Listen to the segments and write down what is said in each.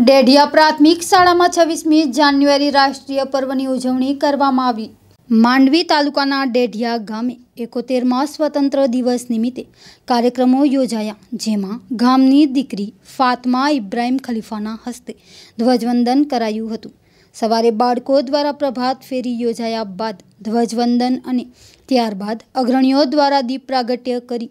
ડેઢિયા પ્રાથમિક શાળામાં છવ્વીસમી જાન્યુઆરી રાષ્ટ્રીય પર્વની ઉજવણી કરવામાં આવી માંડવી તાલુકાના ડેઢિયા ગામે એકોતેરમાં સ્વતંત્ર દિવસ નિમિત્તે કાર્યક્રમો યોજાયા જેમાં ગામની દીકરી ફાતમા ઇબ્રાહીમ ખલીફાના હસ્તે ધ્વજવંદન કરાયું હતું સવારે બાળકો દ્વારા પ્રભાત ફેરી યોજાયા બાદ ધ્વજવંદન અને ત્યારબાદ અગ્રણીઓ દ્વારા દીપ પ્રાગટ્ય કરી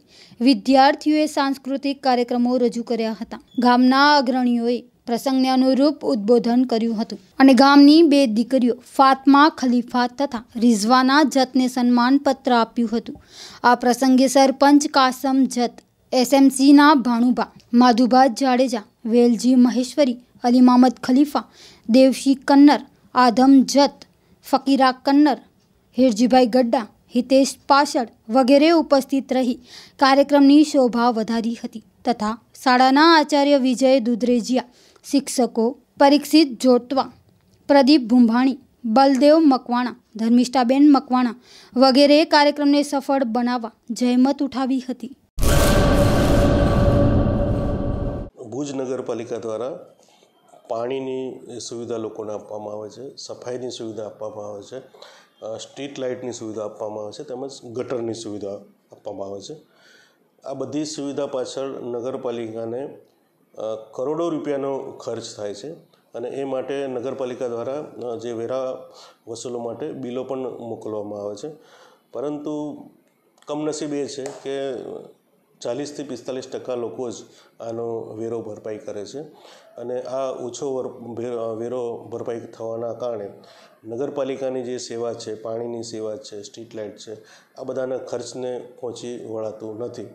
વિદ્યાર્થીઓએ સાંસ્કૃતિક કાર્યક્રમો રજૂ કર્યા હતા ગામના અગ્રણીઓએ પ્રસંગને અનુરૂપ ઉદબોધન કર્યું હતું અને ગામની બે દીકરીઓ ફાતમા ખલીફા તથા રિઝવાના જતને સન્માનપત્ર આપ્યું હતું આ પ્રસંગે સરપંચ કાસમ જત એસએમસીના ભાણુભા માધુભા જાડેજા વેલજી મહેશ્વરી અલીમામદ ખલીફા દેવશી કન્નર આધમ જત ફકીરા કન્નર હિરજીભાઈ ગડ્ડા હિતેશ પાછળ વગેરે ઉપસ્થિત રહી કાર્યક્રમની શોભા વધારી હતી તથા શાળાના આચાર્ય વિજય દુધરેજિયા શિક્ષકો પરીક્ષિત જોતવા પ્રદીપ ભૂંભાણી બલદેવ મકવાણા ધર્મિષ્ઠાબેન મકવાણા વગેરે કાર્યક્રમને સફળ બનાવવા જહેમત ઉઠાવી હતી ભુજ નગરપાલિકા દ્વારા પાણીની સુવિધા લોકોને આપવામાં આવે છે સફાઈની સુવિધા આપવામાં આવે છે સ્ટ્રીટ લાઇટની સુવિધા આપવામાં આવે છે તેમજ ગટરની સુવિધા આપવામાં આવે છે આ બધી સુવિધા પાછળ નગરપાલિકાને કરોડો રૂપિયાનો ખર્ચ થાય છે અને એ માટે નગરપાલિકા દ્વારા જે વેરા વસૂલો માટે બિલો પણ મોકલવામાં આવે છે પરંતુ કમનસીબ એ છે કે ચાલીસથી પિસ્તાલીસ ટકા લોકો જ આનો વેરો ભરપાઈ કરે છે અને આ ઓછો વેરો ભરપાઈ થવાના કારણે નગરપાલિકાની જે સેવા છે પાણીની સેવા છે સ્ટ્રીટ લાઇટ છે આ બધાના ખર્ચને પહોંચી વળાતું નથી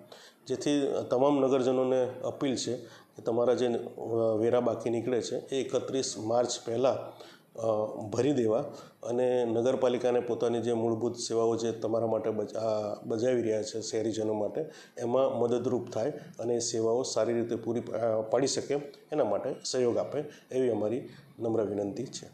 જેથી તમામ નગરજનોને અપીલ છે કે તમારા જે વેરા બાકી નીકળે છે એ એકત્રીસ માર્ચ પહેલાં ભરી દેવા અને નગરપાલિકાને પોતાની જે મૂળભૂત સેવાઓ જે તમારા માટે બજાવી રહ્યા છે શહેરીજનો માટે એમાં મદદરૂપ થાય અને સેવાઓ સારી રીતે પૂરી પાડી શકે એના માટે સહયોગ આપે એવી અમારી નમ્ર વિનંતી છે